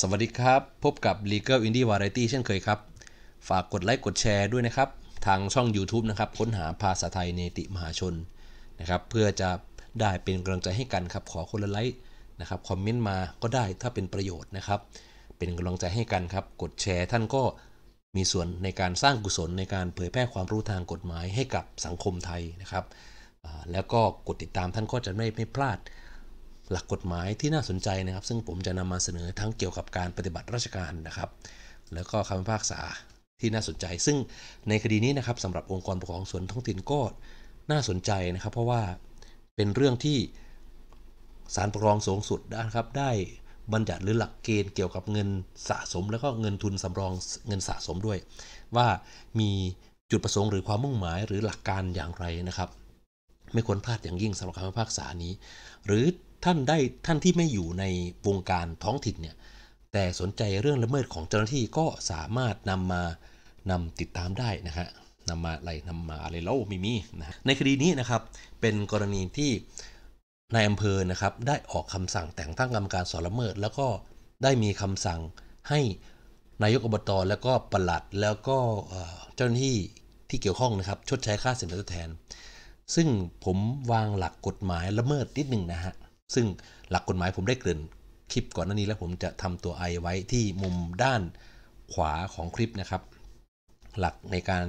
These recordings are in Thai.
สวัสดีครับ พบกับ Legal Indie Variety เช่นเคยครับ ฝากกดไลค์กดแชร์ด้วยนะครับ ทางช่อง YouTube นะครับ ค้นหาภาษาไทยเนติมหาชนนะครับเพื่อจะได้เป็นกำลังใจให้กันครับ ขอคนละไลค์นะครับคอมเมนต์มาก็ได้ถ้าเป็นประโยชน์นะครับ เป็นกำลังใจให้กันครับ กดแชร์ท่านก็มีส่วนในการสร้างกุศลในการเผยแพร่ความรู้ทางกฎหมายให้กับสังคมไทยนะครับแล้วก็กดติดตามท่านก็จะไม่ไม่พลาดหลักกฎหมายที่น่าสนใจนะครับ ซึ่งผมจะนำมาเสนอทั้งเกี่ยวกับการปฏิบัติราชการนะครับ แล้วก็คำพิพากษาที่น่าสนใจ ซึ่งในคดีนี้นะครับสำหรับองค์กรปกครองส่วนท้องถิ่นก็น่าสนใจนะครับ เพราะว่าเป็นเรื่องที่ศาลปกครองสูงสุดนะครับ ได้บัญญัติหรือหลักเกณฑ์เกี่ยวกับเงินสะสม แล้วก็เงินทุนสำรองเงินสะสมด้วย ว่ามีจุดประสงค์หรือความมุ่งหมาย หรือหลักการอย่างไรนะครับ ไม่ควรพลาดอย่างยิ่งสำหรับคำพิพากษานี้ หรือท่านได้ท่านที่ไม่อยู่ในวงการท้องถิ่นเนี่ย แต่สนใจเรื่องละเมิดของเจ้าหน้าที่ก็สามารถนำมานำติดตามได้นะฮะนำมาอะไรนำมาอะไรแล้วมีมีนะในคดีนี้นะครับ เป็นกรณีที่นายอำเภอนะครับได้ออกคำสั่งแต่งตั้งกรรมการสอละเมิด แล้วก็ได้มีคำสั่งให้นายกอบตอแล้วก็ปลัดแล้วก็เจ้าหน้าที่ที่เกี่ยวข้องนะครับชดใช้ค่าสินไหมทดแทน ซึ่งผมวางหลักกฎหมายละเมิดนิดหนึ่งนะฮะซึ่งหลักกฎหมายผมได้เกริ่นคลิปก่อนหน้านี้แล้วผมจะทำตัวไอไว้ที่มุมด้านขวาของคลิปนะครับ หลักในการ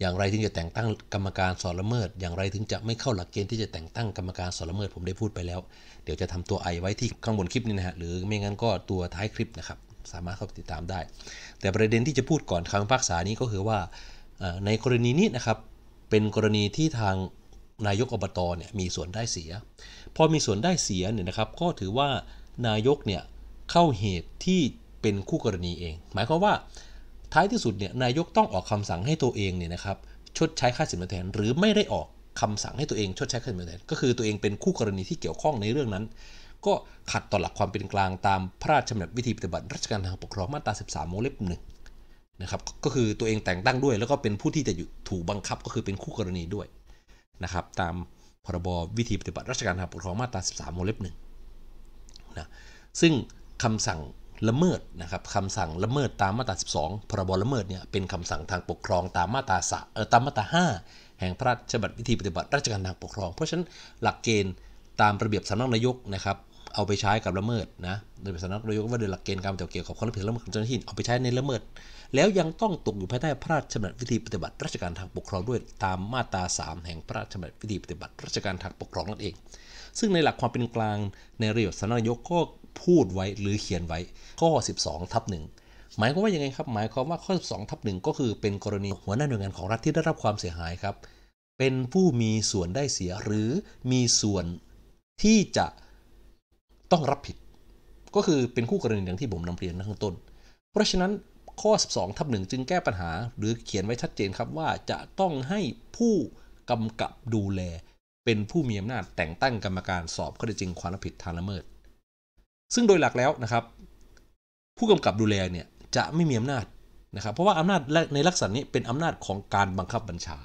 อย่างไรถึงจะแต่งตั้งกรรมการสอนละเมิด อย่างไรถึงจะไม่เข้าหลักเกณฑ์ที่จะแต่งตั้งกรรมการสอนละเมิดผมได้พูดไปแล้วเดี๋ยวจะทำตัวไอไว้ที่ข้างบนคลิปนี้นะฮะหรือไม่งั้นก็ตัวท้ายคลิปนะครับ สามารถเข้าติดตามได้ แต่ประเด็นที่จะพูดก่อนคำพักษานี้ก็คือว่าในกรณีนี้นะครับเป็นกรณีที่ทางนายกอบตเนี่ยมีส่วนได้เสียพอมีส่วนได้เสียเนี่ยนะครับก็ถือว่านายกเนี่ยเข้าเหตุที่เป็นคู่กรณีเอง หมายความว่า ท้ายที่สุดเนี่ยนายกต้องออกคำสั่งให้ตัวเองเนี่ยนะครับชดใช้ค่าสินไหมแทน หรือไม่ได้ออกคำสั่งให้ตัวเอง ชดใช้ค่าสินไหมแทนก็คือตัวเองเป็นคู่กรณีที่เกี่ยวข้องในเรื่องนั้น ก็ขัดต่อหลักความเป็นกลางตามพระราชบัญญัติวิธีปฏิบัติราชการทางปกครองมาตรา 13โงเล็บหนึ่งนะครับก็คือตัวเองแต่งตั้งด้วย แล้วก็เป็นผู้ที่จะถูกบังคับก็คือเป็นคู่กรณีด้วยนะครับ ตามพรบวิธีปฏิบัติราชการทางปกครองมาตรา13วงเล็บหนึ่งนะซึ่งคำสั่งละเมิดนะครับคำสั่งละเมิดตามมาตรา12พรบละเมิดเนี่ยเป็นคำสั่งทางปกครองตามมาตราสเออตามมาตรา5แห่งพระราชบัญญัติวิธีปฏิบัติราชการทางปกครองเพราะฉะนั้นหลักเกณฑ์ตามระเบียบสำนักนายกนะครับเอาไปใช้กับละเมิดนะโดยสำนักนายกว่าโดยหลักเกณฑ์การปัตเกี่ยวกับความรับผิดชอบของเจ้าหน้าที่เอาไปใช้ในละเมิดแล้วยังต้องตกอยู่ภายใต้พระราชบัญญัติวิธีปฏิบัติ ราชการทางปกครองด้วย ตามมาตรา3 แห่งพระราชบัญญัติวิธีปฏิบัติ ราชการทางปกครองนั่นเอง ซึ่งในหลักความเป็นกลางในเรียบสนนายกก็พูดไว้หรือเขียนไว้ข้อ12ทับหนึ่งหมายความว่ายังไงครับ หมายความว่าข้อ12ทับหนึ่งก็คือเป็นกรณีหัวหน้าหน่วยงานของรัฐที่ได้รับความเสียหายครับ เป็นผู้มีส่วนได้เสียหรือมีส่วนที่จะต้องรับผิด ก็คือเป็นคู่กรณีอย่างที่ผมนำเรียนข้างต้น เพราะฉะนั้นข้อ 12ทับหนึ่งจึงแก้ปัญหา หรือเขียนไว้ชัดเจนครับว่าจะต้องให้ผู้กำกับดูแลเป็นผู้มีอำนาจ แต่งตั้งกรรมการสอบข้อเท็จจริงความผิดทางละเมิด ซึ่งโดยหลักแล้วนะครับ ผู้กำกับดูแลเนี่ยจะไม่มีอำนาจนะครับ เพราะว่าอำนาจในลักษณะนี้เป็นอำนาจของการบังคับบัญชา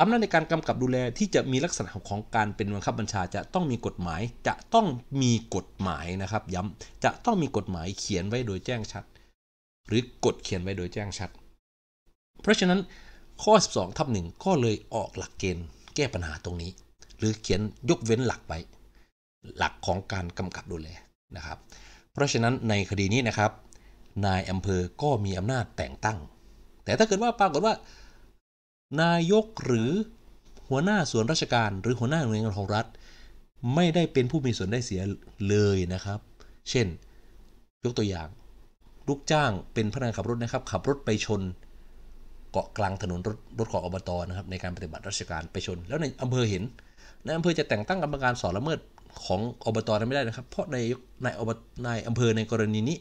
อำนาจในการกำกับดูแลที่จะมีลักษณะของการเป็นบังคับบัญชา จะต้องมีกฎหมายจะต้องมีกฎหมายนะครับย้ำจะต้องมีกฎหมายเขียนไว้โดยแจ้งชัดหรือกฎเขียนไว้โดยแจ้งชัด เพราะฉะนั้นข้อ 12 ทับหนึ่งก็เลยออกหลักเกณฑ์ แก้ปัญหาตรงนี้ หรือเขียนยกเว้นหลักไว้หลักของการกำกับดูแลนะครับ เพราะฉะนั้นในคดีนี้นะครับ นายอำเภอก็มีอำนาจแต่งตั้ง แต่ถ้าเกิดว่าปรากฏว่า นายกหรือหัวหน้าส่วนราชการหรือหัวหน้าหน่วยงานของรัฐ ไม่ได้เป็นผู้มีส่วนได้เสียเลยนะครับ เช่นยกตัวอย่างลูกจ้างเป็นพนักงานขับรถนะครับขับรถไปชน เกาะกลางถนนรถรถของอบตนะครับในการปฏิบัติราชการไปชน แล้วในอำเภอเห็นในอำเภอจะแต่งตั้งกรรมการสอบละเมิดของอบตนั้นไม่ได้นะครับ เพราะในในอบนายอำเภอในกรณีนี้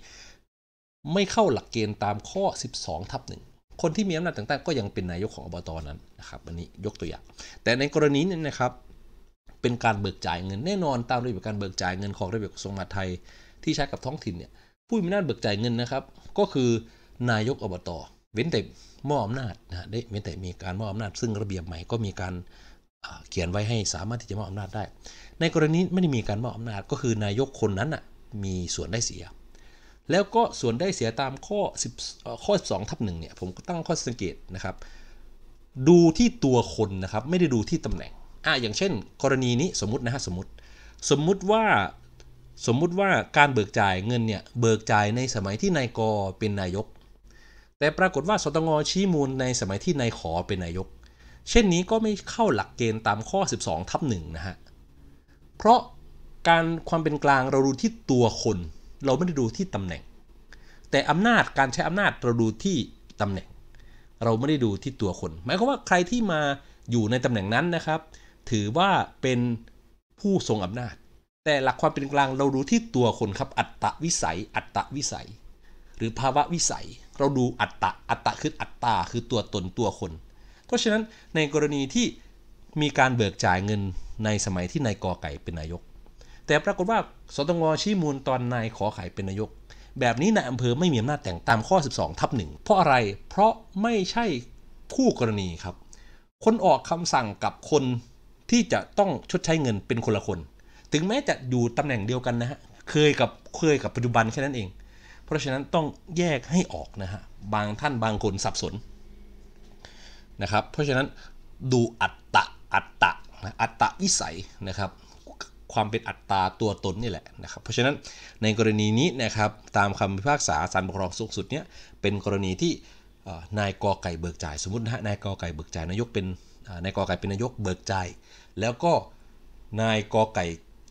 ไม่เข้าหลักเกณฑ์ตามข้อ 12 ทับหนึ่งคนที่มีอำนาจแต่งตั้งก็ยังเป็นนายกของอบตนั้นนะครับอันนี้ยกตัวอย่าง แต่ในกรณีนี้นะครับ เป็นการเบิกจ่ายเงินแน่นอนตามระเบียบการเบิกจ่ายเงินของระเบียบกระทรวงมหาดไทยที่ใช้กับท้องถิ่นเนี่ยผู้มีอำนาจเบิกจ่ายเงินนะครับ ก็คือนายกอบตเว้นแต่มอบอำนาจนะได้เว้นแต่มีการมอบอำนาจ ซึ่งระเบียบใหม่ก็มีการเขียนไว้ให้สามารถที่จะมอบอำนาจได้ ในกรณีไม่ได้มีการมอบอำนาจ ก็คือนายกคนนั้นนะมีส่วนได้เสีย แล้วก็ส่วนได้เสียตามข้อ 10 ข้อ12ทับหนึ่งเนี่ยผมก็ตั้งข้อสังเกตนะครับ ดูที่ตัวคนนะครับไม่ได้ดูที่ตำแหน่งอ่าอย่างเช่น กรณีนี้สมมตินะฮะสมมติ สมมุติว่าสมมุติว่าการเบิกจ่ายเงินเนี่ยเบิกจ่ายในสมัยที่นายกเป็นนายก แต่ปรากฏว่าสตงชี้มูลในสมัยที่นายขอเป็นนายก เช่นนี้ก็ไม่เข้าหลักเกณฑ์ตามข้อ 12 ทับหนึ่งนะฮะเพราะการความเป็นกลางเราดูที่ตัวคน เราไม่ได้ดูที่ตำแหน่ง แต่อำนาจการใช้อำนาจเราดูที่ตำแหน่ง เราไม่ได้ดูที่ตัวคนหมายความว่าใครที่มาอยู่ในตำแหน่งนั้นนะครับ ถือว่าเป็นผู้ทรงอำนาจแต่หลักความเป็นกลางเราดูที่ตัวคนครับ อัตตวิสัย อัตตวิสัย หรือภาวะวิสัย เราดูอัตตะอัตตะคืออัตตาคือตัวตนตัวคน เพราะฉะนั้นในกรณีที่มีการเบิกจ่ายเงินในสมัยที่นายกอไก่เป็นนายก แต่ปรากฏว่าสตงชี้มูลตอนนายขอไข่เป็นนายก แบบนี้นายอำเภอไม่มีอำนาจแต่งตามข้อ 12ทับหนึ่งเพราะอะไรเพราะไม่ใช่คู่กรณีครับ คนออกคำสั่งกับคนที่จะต้องชดใช้เงินเป็นคนละคนถึงแม้จะอยู่ตำแหน่งเดียวกันนะฮะ เคยกับเคยกับปัจจุบันแค่นั้นเอง เพราะฉะนั้นต้องแยกให้ออกนะฮะ บางท่านบางคนสับสนนะครับ เพราะฉะนั้นดูอัตตะอัตตะอัตตะวิสัยนะครับ ความเป็นอัตตาตัวตนนี่แหละนะครับ เพราะฉะนั้นในกรณีนี้นะครับ ตามคำพิพากษาศาลปกครองสูงสุดเนี่ยเป็นกรณีที่นายกอไก่เบิกจ่ายสมมตินะนายกอไก่เบิกจ่ายนายกเป็นนายกอไก่เป็นนายกเบิกจ่าย แล้วก็นายกอไก่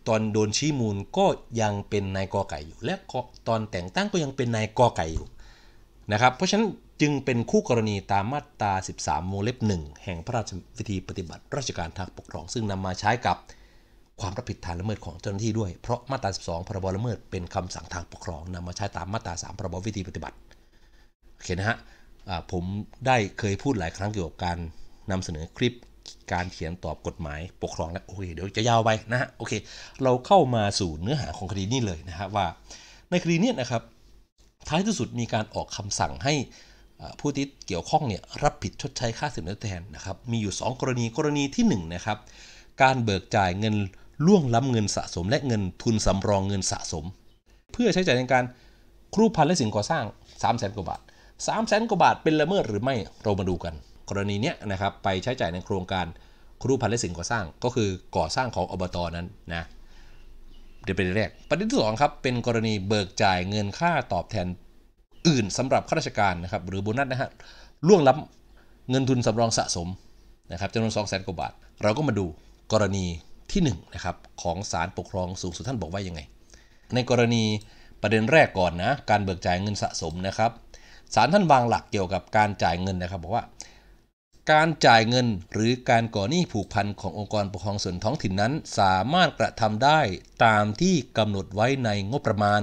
ตอนโดนชี้มูลก็ยังเป็นนายกอไก่อยู่และตอนแต่งตั้งก็ยังเป็นนายกอไก่อยู่นะครับเพราะฉะนั้นจึงเป็นคู่กรณีตามมาตรา 13วงเล็บ1แห่งพระราชวิธีปฏิบัติ ราชการทางปกครอง ซึ่งนำมาใช้กับ ความรับผิดฐานละเมิดของเจ้าหน้าที่ด้วยเพราะมาตรา12พรบละเมิดเป็นคำสั่งทางปกครอง นำมาใช้ตามมาตรา3พรบวิธีปฏิบัติโอเคนะฮะผมได้เคยพูดหลายครั้งเกี่ยวกับการนำเสนอคลิปการเขียนตอบกฎหมายปกครองแล้วโอเคเดี๋ยวจะยาวไปนะฮะโอเคเราเข้ามาสู่เนื้อหาของคดีนี้เลยนะครับว่า ในคดีนี้นะครับท้ายที่สุดมีการออกคำสั่งให้ผู้ที่เกี่ยวข้องเนี่ยรับผิดชดใช้ค่าสินไหมแทนนะครับมีอยู่ 2 กรณีกรณีที่1นนะครับการเบิกจ่ายเงินล่วงล้ำเงินสะสม และเงินทุนสำรองเงินสะสม เพื่อใช้จ่ายในการครูพันและสิ่งก่อสร้าง3 0 0แสนกว่าบาท3 0 0แสนกว่าบาท เป็นละเมิดหรือไม่เรามาดูกันกรณีเนี้ยนะครับไปใช้จ่ายในโครงการครูพันธุ์และสิ่งก่อสร้าง ก็คือก่อสร้างของอบตนั้นนะเดี๋ยวเป็นแรก ประเด็นที่สองครับเป็นกรณีเบิกจ่ายเงินค่าตอบแทนอื่นสำหรับข้าราชการนะครับหรือโบนัสนะฮะล่วงล้าเงินทุนสำรองสะสมนะครับจำนวนสองแสนกว่าบาท เราก็มาดูกรณีที่1นนะครับของศาลปกครองสูงสุดท่านบอกว่ายังไง ในกรณีประเด็นแรกก่อนนะการเบิกจ่ายเงินสะสมนะครับศาลท่านวางหลักเกี่ยวกับการจ่ายเงินนะครับบอกว่าการจ่ายเงินหรือการก่อหนี้ผูกพันขององค์กรปกครองส่วนท้องถิ่นนั้นสามารถกระทำได้ตามที่กำหนดไว้ในงบประมาณ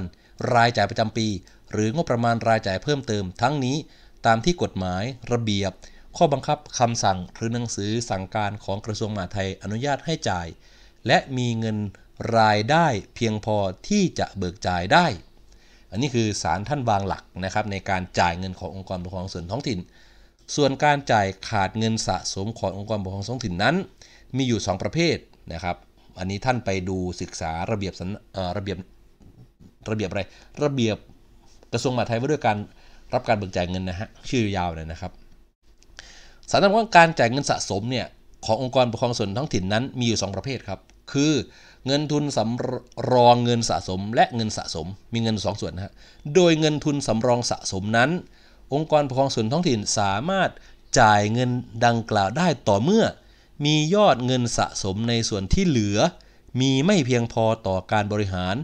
รายจ่ายประจำปีหรืองบประมาณรายจ่ายเพิ่มเติมทั้งนี้ตามที่กฎหมายระเบียบข้อบังคับคำสั่งหรือหนังสือสั่งการของกระทรวงมหาดไทยอนุญาตให้จ่ายและมีเงินรายได้เพียงพอที่จะเบิกจ่ายได้ อันนี้คือสารท่านวางหลักนะครับในการจ่ายเงินขององค์กรปกครองส่วนท้องถิ่นส่วนการจ่ายขาดเงินสะสมขององค์กรปกครองท้องถิ่นนั้น มีอยู่ 2 ประเภทนะครับ อันนี้ท่านไปดูศึกษาระเบียบระเบียบระเบียบอะไร ระเบียบกระทรวงมหาดไทยว่าด้วยการรับการเบิกจ่ายเงินนะฮะ ชื่อยาวเลยนะครับ สารตั้งว่าการจ่ายเงินสะสมเนี่ยขององค์กรปกครองส่วนท้องถิ่นนั้นมีอยู่ 2 ประเภทครับ คือเงินทุนสำรองเงินสะสมและเงินสะสม มีเงิน 2 ส่วนนะฮะ โดยเงินทุนสำรองสะสมนั้นองค์กรปกครองส่วนท้องถิ่นสามารถจ่ายเงินดังกล่าวได้ต่อเมื่อ มียอดเงินสะสมในส่วนที่เหลือ มีไม่เพียงพอต่อการบริหาร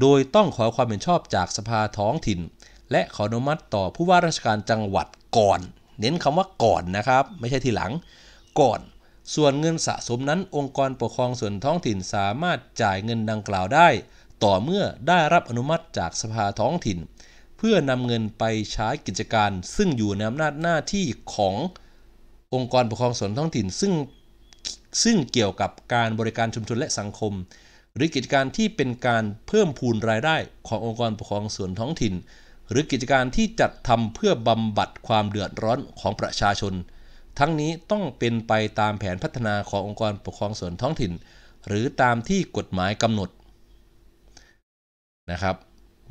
โดยต้องขอความเห็นชอบจากสภาท้องถิ่น และขออนุมัติต่อผู้ว่าราชการจังหวัดก่อน เน้นคำว่าก่อนนะครับ ไม่ใช่ทีหลัง ก่อน ส่วนเงินสะสมนั้นองค์กรปกครองส่วนท้องถิ่นสามารถจ่ายเงินดังกล่าวได้ ต่อเมื่อได้รับอนุมัติจากสภาท้องถิ่นเพื่อนำเงินไปใช้กิจการซึ่งอยู่ในอำนาจหน้าที่ขององค์กรปกครองส่วนท้องถิ่นซึ่งซึ่งเกี่ยวกับการบริการชุมชนและสังคม หรือกิจการที่เป็นการเพิ่มพูนรายได้ขององค์กรปกครองส่วนท้องถิ่น หรือกิจการที่จัดทำเพื่อบำบัดความเดือดร้อนของประชาชน ทั้งนี้ต้องเป็นไปตามแผนพัฒนาขององค์กรปกครองส่วนท้องถิ่น หรือตามที่กฎหมายกำหนดนะครับ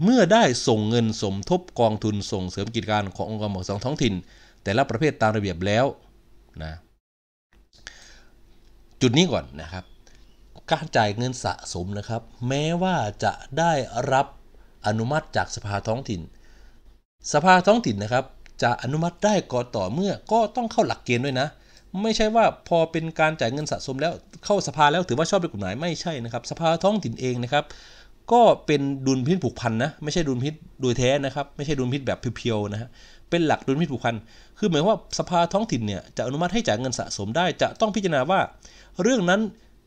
เมื่อได้ส่งเงินสมทบกองทุนส่งเสริมกิจการขององค์กรปกครองท้องถิ่นแต่ละประเภทตามระเบียบแล้วนะจุดนี้ก่อนนะครับ การจ่ายเงินสะสมนะครับ แม้ว่าจะได้รับอนุมัติจากสภาท้องถิ่น สภาท้องถิ่นนะครับ จะอนุมัติได้ก่อต่อเมื่อก็ต้องเข้าหลักเกณฑ์ด้วยนะ ไม่ใช่ว่าพอเป็นการจ่ายเงินสะสมแล้วเข้าสภาแล้วถือว่าชอบเป็นกฎหมายไม่ใช่นะครับสภาท้องถิ่นเองนะครับก็เป็นดุลพิษผูกพันนะ ไม่ใช่ดุลพิษโดยแท้นะครับไม่ใช่ดุลพิษแบบเพียวๆนะฮะเป็นหลักดุลพิษผูกพันคือหมายว่าสภาท้องถิ่นเนี่ยจะอนุมัติให้จ่ายเงินสะสมได้จะต้องพิจารณาว่า เรื่องนั้น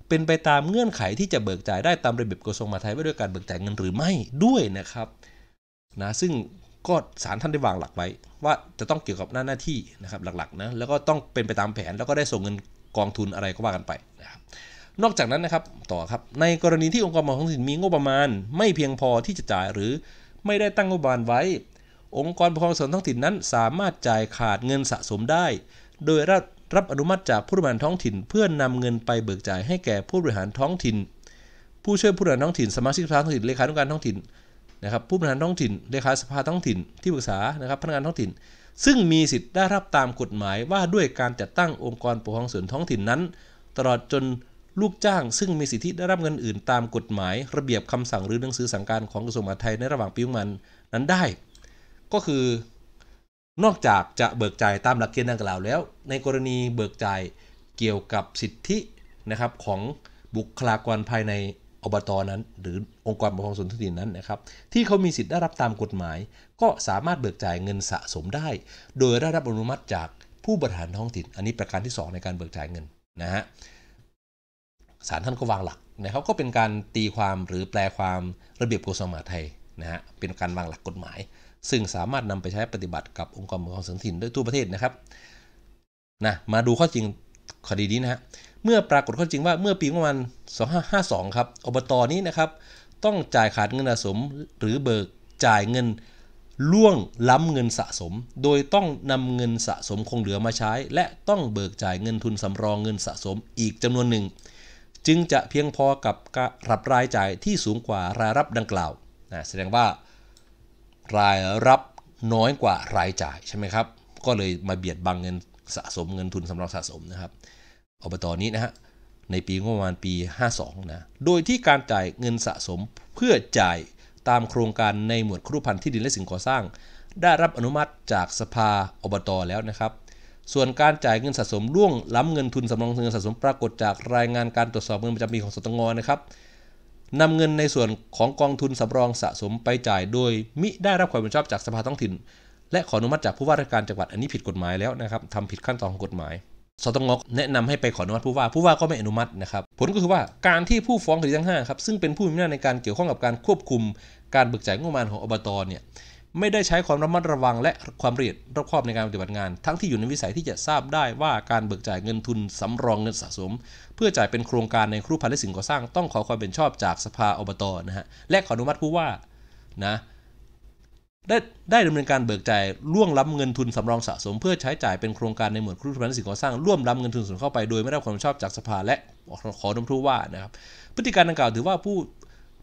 เป็นไปตามเงื่อนไขที่จะเบิกจ่ายได้ตามระเบียบกระทรวงมหาดไทยว้ด้วยการเบิกจ่ายเงินหรือไม่ด้วยนะครับนะซึ่งก็ศาลท่านได้วางหลักไว้ ว่าจะต้องเกี่ยวกับหน้าหน้าที่นะครับ หลักๆนะแล้วก็ต้องเป็นไปตามแผนแล้วก็ได้ส่งเงินกองทุนอะไรก็ว่ากันไปนะครับนอกจากนั้นนะครับต่อครับในกรณีที่องค์กรปกครองท้องถิ่นมีงบประมาณ ไม่เพียงพอที่จะจ่ายหรือไม่ได้ตั้งงบประมาณไว้ องค์กรปกครองส่วนท้องถิ่นนั้น สามารถจ่ายขาดเงินสะสมได้ โดยรับรับอนุมัติจากผู้บริหารท้องถิ่นเพื่อนำเงินไปเบิกจ่ายให้แก่ผู้บริหารท้องถิ่น ผู้ช่วยผู้บริหารท้องถิ่นสมาชิกสภาท้องถิ่นเลขานุการท้องถิ่นนะครับผู้บริหารท้องถิ่นเลขาสภาท้องถิ่นที่ปรึกษานะครับพนักงานท้องถิ่น ซึ่งมีสิทธิ์ได้รับตามกฎหมายว่าด้วยการจัดตั้งองค์กรปกครองส่วนท้องถิ่นนั้น ตลอดจนลูกจ้างซึ่งมีสิทธิได้รับเงินอื่นตามกฎหมายระเบียบคำสั่งหรือหนังสือสั่งการของกระทรวงมหาดไทยในระหว่างปีงมันนั้นได้ ก็คือ นอกจากจะเบิกจ่ายตามหลักเกณฑ์ดังกล่าวแล้ว ในกรณีเบิกจ่ายเกี่ยวกับสิทธินะครับของบุคลากรภายในอบตนั้น หรือองค์กรปกครองส่วนท้องถิ่นนั้นนะครับ ที่เขามีสิทธิ์ได้รับตามกฎหมาย ก็สามารถเบิกจ่ายเงินสะสมได้ โดยได้รับอนุมัติจากผู้บริหารท้องถิ่น อันนี้ประการที่ 2 ในการเบิกจ่ายเงินนะฮะศาลท่านก็วางหลักนะครับก็เป็นการตีความหรือแปลความระเบียบกฎสมาไทยนะฮะเป็นการวางหลักกฎหมาย ซึ่งสามารถนำไปใช้ปฏิบัติกับองค์กรปกครองส่วนงถิ่นได้ทั่วประเทศนะครับนะมาดูข้อจริงคดีนี้นะฮะเมื่อปรากฏข้อจริงว่าเมื่อปีประมาณ2552ครับอบตนี้นะครับต้องจ่ายขาดเงินสะสมหรือเบิกจ่ายเงินล่วงล้ำเงินสะสม โดยต้องนำเงินสะสมคงเหลือมาใช้ และต้องเบิกจ่ายเงินทุนสำรองเงินสะสม อีกจำนวนหนึ่งจึงจะเพียงพอกับรับรายจ่ายที่สูงกว่ารายรับดังกล่าวนะแสดงว่ารายรับน้อยกว่ารายจ่ายใช่ไหมครับ ก็เลยมาเบียดบังเงินสะสมเงินทุนสำรองสะสมนะครับ อบตอนี้นะฮะ ในปีงบประมาณปี 52นะ โดยที่การจ่ายเงินสะสมเพื่อจ่ายตามโครงการในหมวดครุพันธ์ที่ดินและสิ่งก่อสร้าง ได้รับอนุมัติจากสภาอบตอแล้วนะครับส่วนการจ่ายเงินสะสมล่วงล้ำเงินทุนสำรองเงินสะสมปรากฏจากรายงานการตรวจสอบเงินประจำปีของสตงนะครับนำเงินในส่วนของกองทุนสำรองสะสมไปจ่าย โดยมิได้รับความเห็นชอบจากสภาท้องถิ่น และขออนุมัติจากผู้ว่าราชการจังหวัดอันนี้ผิดกฎหมายแล้วนะครับทำผิดขั้นตอนของกฎหมาย สตงแนะนำให้ไปขออนุมัติผู้ว่าผู้ว่าก็ไม่อนุมัตินะครับ ผลก็คือว่าการที่ผู้ฟ้องคดีทั้ง5ครับซึ่งเป็นผู้มีอำนาจในการเกี่ยวข้องกับการควบคุม การเบิกจ่ายงบประมาณของอบตเนี่ยไม่ได้ใช้ความระมัดระวังและความเรียดรอบคอบในการปฏิบัติงาน ทั้งที่อยู่ในวิสัยที่จะทราบได้ว่าการเบิกจ่ายเงินทุนสำรองเงินสะสม เพื่อจ่ายเป็นโครงการในครูพันธุ์และสิ่งก่อสร้าง ต้องขอความเป็นชอบจากสภาอบตนะฮะและขออนุมัติผู้ว่านะได้ได้ดำเนินการเบิกจ่ายล่วงล้ำเงินทุนสำรองสะสม เพื่อใช้จ่ายเป็นโครงการในหมวดครูพันธุ์และสิ่งก่อสร้างร่วมล้ำเงินทุนส่วนเข้าไปโดยไม่ได้ความชอบจากสภาและขออนุมัติผู้ว่านะครับพฤติการดังกล่าวถือว่าผู้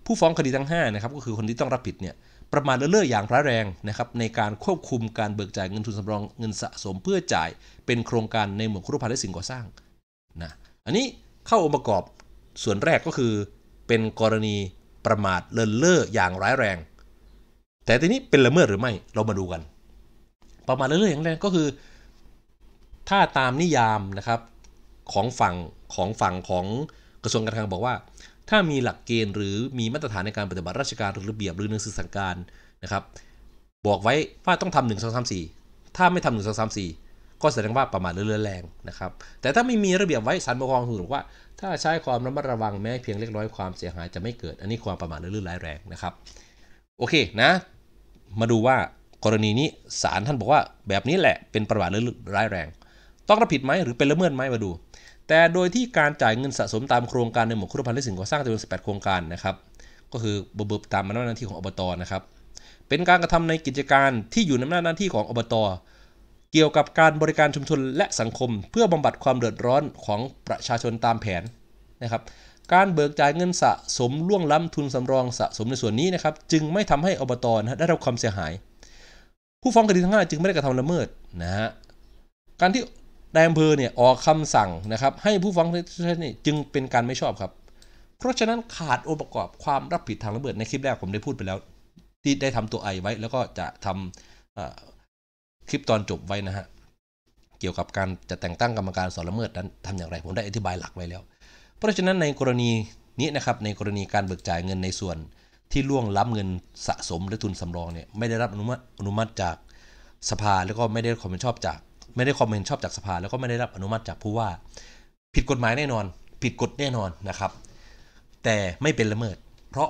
ผู้ฟ้องคดีทั้ง5นะครับก็คือคนที่ต้องรับผิดเนี่ยประมาทเลื่ออย่างร้ายแรงนะครับในการควบคุมการเบิกจ่ายเงินทุนสำรองเงินสะสมเพื่อจ่ายเป็นโครงการในหมวดครุภัณฑ์และสิ่งก่อสร้างนะอันนี้เข้าองค์ประกอบส่วนแรกก็คือเป็นกรณีประมาทเลินเล่ออย่างร้ายแรง แต่ทีนี้เป็นละเมิดหรือไม่เรามาดูกัน ประมาทเลินเล่ออย่างแรงก็คือ ถ้าตามนิยามนะครับของฝั่งของฝั่งของกระทรวงการคลังบอกว่าถ้ามีหลักเกณฑ์หรือมีมาตรฐานในการปฏิบัติราชการหรือระเบียบหรือหนังสือสั่งการ นะครับ บอกไว้ว่าต้องทำหนึ่งสองสามสี่ถ้าไม่ทำหนึ่งสองสามสี่ก็แสดงว่าประมาทเรื่อแรงนะครับ แต่ถ้าไม่มีระเบียบไว้สารปกครองถือว่า ถ้าใช้ความระมัดระวังแม้เพียงเล็กน้อยความเสียหายจะไม่เกิด อันนี้ความประมาทเรื่อแรงนะครับโอเคนะมาดูว่ากรณีนี้ศาลท่านบอกว่าแบบนี้แหละเป็นประมาทเรื่อแรง ต้องรับผิดไหมหรือเป็นละเมิดไหมมาดูแต่โดยที่การจ่ายเงินสะสมตามโครงการในหมวดครุภัณฑ์และสิ่งก่อสร้างจำนวน18โครงการนะครับก็คือบุบตามอำนาจหน้าที่ของอบตนะครับเป็นการกระทำในกิจการที่อยู่ในอำนาจหน้าที่ของอบต เกี่ยวกับการบริการชุมชนและสังคม เพื่อบำบัดความเดือดร้อนของประชาชนตามแผนนะครับการเบิกจ่ายเงินสะสมล่วงล้ำทุนสำรองสะสมในส่วนนี้นะครับจึงไม่ทำให้อบตนะได้รับความเสียหาย ผู้ฟ้องคดีทั้ง 5 จึงไม่ได้กระทำละเมิดนะฮะการที่นายอำเภอเนี่ยออกคำสั่งนะครับให้ผู้ฟ้องนี่จึงเป็นการไม่ชอบครับ เพราะฉะนั้นขาดองค์ประกอบความรับผิดทางระเบิดในคลิปแรกผมได้พูดไปแล้ว ที่ได้ทำตัวไอไว้ แล้วก็จะทำคลิปตอนจบไว้นะฮะ เกี่ยวกับการจะแต่งตั้งกรรมการสอนละเมิดนั้นทำอย่างไรผมได้อธิบายหลักไว้แล้ว เพราะฉะนั้นในกรณีนี้นะครับในกรณีการเบิกจ่ายเงินในส่วนที่ล่วงล้ำเงินสะสมหรือทุนสำรองเนี่ยไม่ได้รับอนุมัติอนุมัติจากสภาแล้วก็ไม่ได้ความเป็นชอบจากไม่ได้ความเห็นชอบจากสภาแล้วก็ไม่ได้รับอนุมัติจากผู้ว่า ผิดกฎหมายแน่นอนผิดกฎแน่นอนนะครับ แต่ไม่เป็นละเมิด เพราะ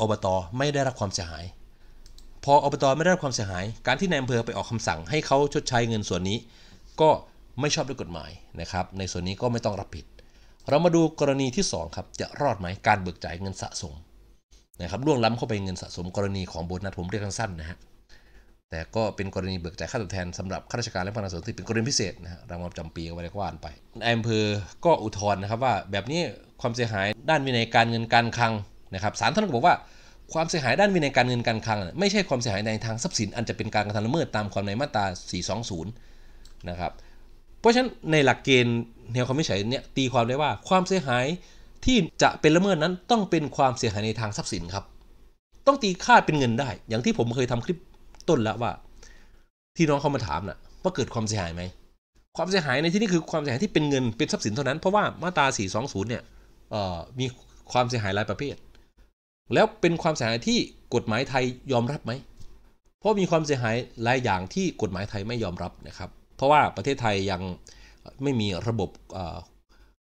อบตไม่ได้รับความเสียหาย พออบตไม่ได้รับความเสียหาย การที่นายอำเภอไปออกคำสั่ง ให้เขาชดใช้เงินส่วนนี้ ก็ไม่ชอบด้วยกฎหมายนะครับ ในส่วนนี้ก็ไม่ต้องรับผิด เรามาดูกรณีที่2ครับ จะรอดไหมการเบิกจ่ายเงินสะสมนะครับล่วงล้ำเข้าไปเงินสะสมกรณีของโบนัสผมเรียกสั้นๆนะฮะแต่ก็เป็นกรณีเบิกจ่ายค่าตอบแทนสำหรับข้าราชการและพนักงานสวนที่เป็นกรณีพิเศษนะรางวัลจำปีเอาไว้ได้กว่านไปนายอำเภอก็อุทธรณ์นะครับว่าแบบนี้ความเสียหายด้านวินัยการเงินการคลังนะครับศาลท่านก็บอกว่า ความเสียหายด้านวินัยการเงินการคลัง ไม่ใช่ความเสียหายในทางทรัพย์สินอันจะเป็นการกระทำละเมิดตามความในมาตรา 420นะครับเพราะฉะนั้นในหลักเกณฑ์แนวความม่ใช่เนี่ยตีความได้ว่าความเสียหายที่จะเป็นละเมิดนั้นต้องเป็นความเสียหายในทางทรัพย์สินครับต้องตีค่าเป็นเงินได้ อย่างที่ผมเคยทำคลิปต้นแล้วว่าที่น้องเขามาถามนะ่ะว่าเกิดความเสียหายไหมความเสียหายในที่นี้คือความเสียหายที่เป็นเงินเป็นทรัพย์สินเท่านั้นเพราะว่ามาตรา420เนี่ยมีความเสียหายหลายประเภทแล้วเป็นความเสียหายที่กฎหมายไทยยอมรับไหม เพราะมีความเสียหายหลายอย่างที่กฎหมายไทยไม่ยอมรับนะครับ เพราะว่าประเทศไทยยังไม่มีระบบ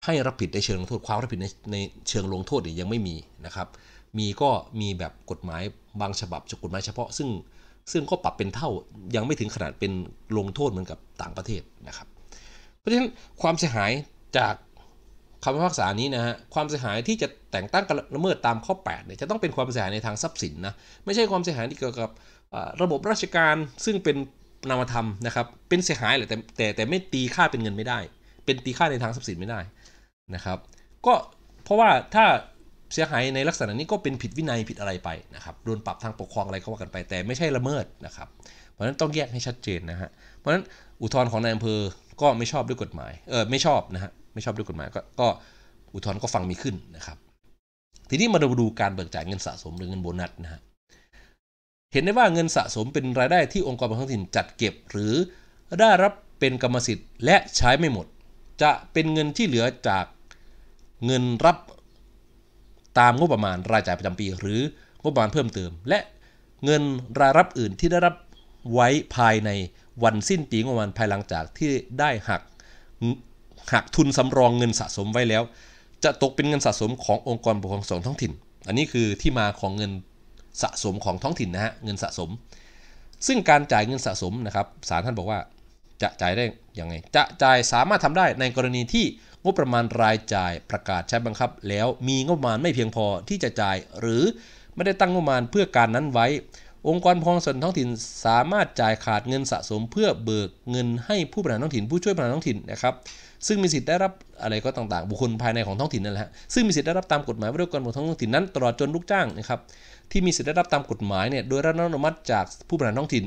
ให้รับผิดในเชิงลงโทษความรับผิดในในเชิงลงโทษยังไม่มีนะครับ มีก็มีแบบกฎหมายบางฉบับจกฎหมายเฉพาะซึ่งซึ่งก็ปรับเป็นเท่ายังไม่ถึงขนาดเป็นลงโทษเหมือนกับต่างประเทศนะครับ เพราะฉะนั้นความเสียหายจากคำพิพากษานี้นะฮะความเสียหายที่จะแต่งตั้งการละเมิดตามข้อ8เนี่ยจะต้องเป็นความเสียหายในทางทรัพย์สินนะไม่ใช่ความเสียหายที่เกี่ยวกับระบบราชการซึ่งเป็นนามธรรมนะครับ เป็นเสียหายแหละแต่แต่แต่ไม่ตีค่าเป็นเงินไม่ได้ เป็นตีค่าในทางทรัพย์สินไม่ได้นะครับ ก็เพราะว่าถ้าเสียหายในลักษณะนี้ก็เป็นผิดวินัยผิดอะไรไปนะครับโดนปรับทางปกครองอะไรก็ว่ากันไป แต่ไม่ใช่ละเมิดนะครับเพราะฉะนั้นต้องแยกให้ชัดเจนนะฮะเพราะฉะนั้นอุทธรณ์ของนายอำเภอก็ไม่ชอบด้วยกฎหมายเออไม่ชอบนะฮะไม่ชอบด้วยกฎหมายก็อุทธรณ์ก็ฟังมีขึ้นนะครับทีนี้มาดูการเบิกจ่ายเงินสะสมหรือเงินโบนัสนะฮะเห็นได้ว่าเงินสะสมเป็นรายได้ที่องค์กรท้องถิ่นจัดเก็บ หรือได้รับเป็นกรรมสิทธิ์และใช้ไม่หมด จะเป็นเงินที่เหลือจากเงินรับตามงบประมาณรายจ่ายประจำปี หรืองบประมาณเพิ่มเติม และเงินรายรับอื่นที่ได้รับไว้ ภายในวันสิ้นปีงบประมาณภายหลังจากที่ได้หักหักทุนสำรองเงินสะสมไว้แล้ว จะตกเป็นเงินสะสมขององค์กรปกครองส่วนท้องถิ่น อันนี้คือที่มาของเงินสะสมของท้องถิ่นนะฮะเงินสะสม ซึ่งการจ่ายเงินสะสมนะครับศาลท่านบอกว่าจะจ่ายได้ยังไง จะจ่ายสามารถทำได้ในกรณีที่งบประมาณรายจ่ายประกาศใช้บังคับ แล้วมีงบประมาณไม่เพียงพอที่จะจ่ายหรือไม่ได้ตั้งงบประมาณเพื่อการนั้นไว้ องค์กรพองส่วนท้องถิ่นสามารถจ่ายขาดเงินสะสมเพื่อเบิกเงินให้ผู้บริหารท้องถิ่นผู้ช่วยบริหารท้องถิ่นนะครับ ซึ่งมีสิทธิ์ได้รับอะไรก็ต่างๆบุคคลภายในของท้องถิ่นนั่นแหละ ซึ่งมีสิทธิ์ได้รับตามกฎหมายว่าด้วยการปกท้องถิ่นนั้น ตลอดจนลูกจ้างนะครับ ที่มีสิทธิ์ได้รับตามกฎหมายเนี่ย โดยรับอนุมัติจากผู้บริหารท้องถิ่น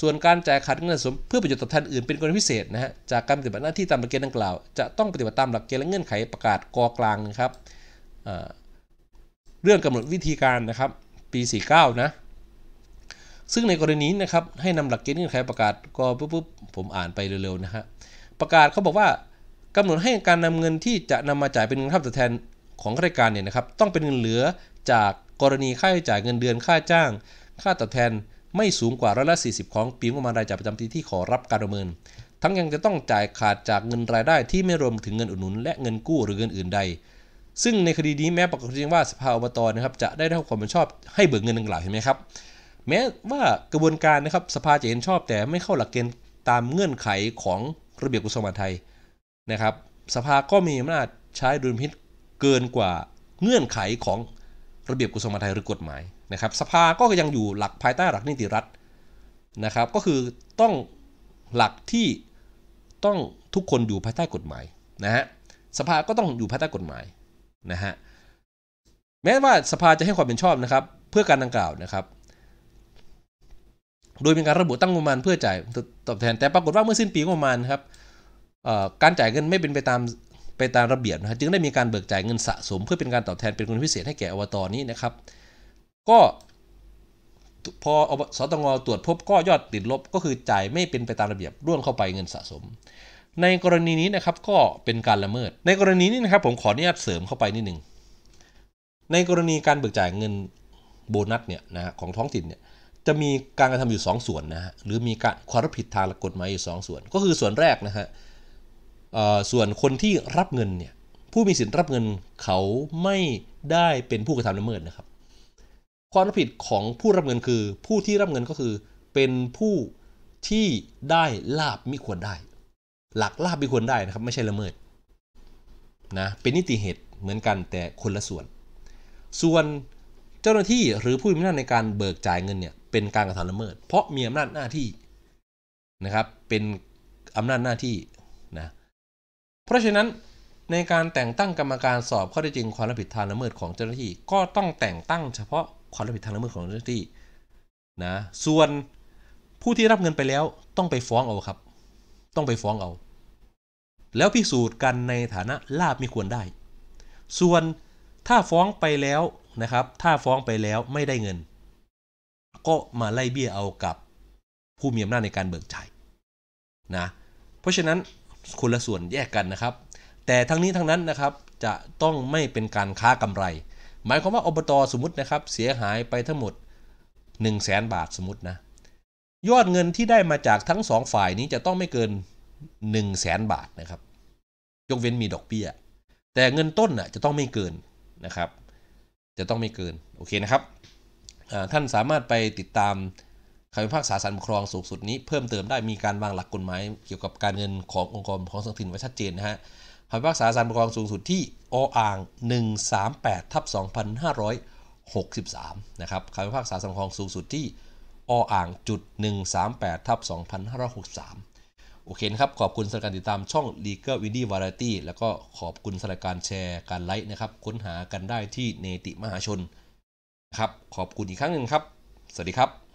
ส่วนการจ่ายขาดเงินสมเพื่อประโยชน์ตอบแทนอื่นเป็นกรณีพิเศษนะฮะจากการปฏิบัติหน้าที่ตามหลักเกณฑ์ดังกล่าว จะต้องปฏิบัติตามหลักเกณฑ์และเงื่อนไขประกาศกกลางนะครับเรื่องกำหนดวิธีการนะครับปี49นะซึ่งในกรณีนะครับให้นำหลักเกณฑ์เงื่อนไขประกาศกปุ๊บปุ๊บผมอ่านไปเร็วๆนะฮะประกาศเขาบอกว่ากำหนดให้การนำเงินที่จะนำมาจ่ายเป็นเงินค่าตอบแทนของข้าราชการเนี่ยนะครับต้องเป็นเงินเหลือจากกรณีค่าใช้จ่ายเงินเดือนค่าจ้าง ค่าตอบแทนไม่สูงกว่าร้อยละ 40 ของปีงบประมาณรายจ่ายประจำปีที่ขอรับการดำเนิน ทั้งยังจะต้องจ่ายขาดจากเงินรายได้ที่ไม่รวมถึงเงินอุดหนุน และเงินกู้หรือเงินอื่นใด ซึ่งในคดีนี้แม้ปกตจริงว่าสภาอบตนะครับจะได้รับความเห็นชอบให้เบิกเงินดังกล่าวเห็นไหมครับ แม้ว่ากระบวนการนะครับสภาจะเห็นชอบแต่ไม่เข้าหลักเกณฑ์ตามเงื่อนไขของระเบียบกระทรวงมหาดไทยนะครับ สภาก็มีอำนาจใช้ดุลพินิจเกินกว่าเงื่อนไขของระเบียบกระทรวงมหาดไทยหรือกฎหมายนะครับสภาก็ยังอยู่หลักภายใต้หลักนิติรัฐนะครับ ก็คือต้องหลักที่ต้องทุกคนอยู่ภายใต้กฎหมายนะฮะสภาก็ต้องอยู่ภายใต้กฎหมายนะฮะแม้ว่าสภาจะให้ความเป็นชอบนะครับ เพื่อการดังกล่าวนะครับ โดยเป็นการระบุตั้งงบประมาณ เพื่อจ่ายตอบแทนแต่ปรากฏว่าเมื่อสิ้นปีงบประมาณครับการจ่ายเงินไม่เป็นไปตามไปตามระเบียบนะฮะจึงได้มีการเบิกจ่ายเงินสะสม เพื่อเป็นการตอบแทนเป็นคินพิเศษให้แก่อวตนี้นะครับก็พอสตงตรวจพบก็ยอดติดลบก็คือ จ่ายไม่เป็นไปตามระเบียบร่วงเข้าไปเงินสะสม ในกรณีนี้นะครับก็เป็นการละเมิด ในกรณีนี้นะครับ ผมขออนุญาตเสริมเข้าไปนิดหนึ่งในกรณีการเบิกจ่ายเงินโบนัสเนี่ยนะของท้องถิ่นเนี่ยจะมีการกระทำอยู่2สส่วนนะฮะหรือมีการความรับผิดทางกฎหมายอยู่2 ส่วน ก็คือส่วนแรกนะฮะส่วนคนที่รับเงินเนี่ยผู้มีสิทธิ์รับเงินเขาไม่ได้เป็นผู้กระทำละเมิดนะครับความรับผิดของผู้รับเงินคือผู้ที่รับเงินก็คือเป็นผู้ที่ได้ลาบมิควรได้ หลักลาบมิควรได้นะครับไม่ใช่ละเมิดนะเป็นนิติเหตุเหมือนกันแต่คนละส่วน ส่วนเจ้าหน้าที่หรือผู้มีอำนาจในการเบิกจ่ายเงินเนี่ยเป็นการกระทำละเมิด เพราะมีอำนาจหน้าที่นะครับเป็นอำนาจหน้าที่นะเพราะฉะนั้นในการแต่งตั้งกรรมการสอบข้อเท็จจริงความรับผิดทางละเมิดของเจ้าหน้าที่ก็ต้องแต่งตั้งเฉพาะความรับผิดทางละเมิดของเจ้าหน้าที่นะ ส่วนผู้ที่รับเงินไปแล้วต้องไปฟ้องเอาครับ ต้องไปฟ้องเอา แล้วพิสูจน์กันในฐานะลาบมีควรได้ ส่วนถ้าฟ้องไปแล้วนะครับ ถ้าฟ้องไปแล้วไม่ได้เงิน ก็มาไล่เบี้ยเอากับผู้มีอำนาจในการเบิกจ่ายนะ เพราะฉะนั้นคนละส่วนแยกกันนะครับ แต่ทั้งนี้ทั้งนั้นนะครับจะต้องไม่เป็นการค้ากำไรหมายความว่าอบตสมมตินะครับเสียหายไปทั้งหมด 1 0 0 0 0แสนบาทสมมตินะยอดเงินที่ได้มาจากทั้งสองฝ่ายนี้จะต้องไม่เกิน1 0 0 0 0แสนบาทนะครับ ยกเว้นมีดอกเบี้ย แต่เงินต้นน่ะจะต้องไม่เกินนะครับจะต้องไม่เกินโอเคนะครับท่านสามารถไปติดตามคำพิพากษาสารปกครองสูงสุดนี้ เพิ่มเติมได้มีการวางหลักกฎหมายเกี่ยวกับการเงินขององค์กรของสังถิ่นไว้ชัดเจนนะฮะคำพิพากษาศาลปกครองสูงสุดที่ออ่าง138ทับ2563นะครับคำพิพากษาศาลปกครองสูงสุดที่ออ่างจุด138ทับ2563โอเคนะครับ ขอบคุณสำหรับการติดตามช่อง Legal Windy Variety แล้วก็ขอบคุณสำหรับการแชร์การไลค์นะครับ ค้นหากันได้ที่เนติมหาชนครับ ขอบคุณอีกครั้งหนึ่งครับ สวัสดีครับ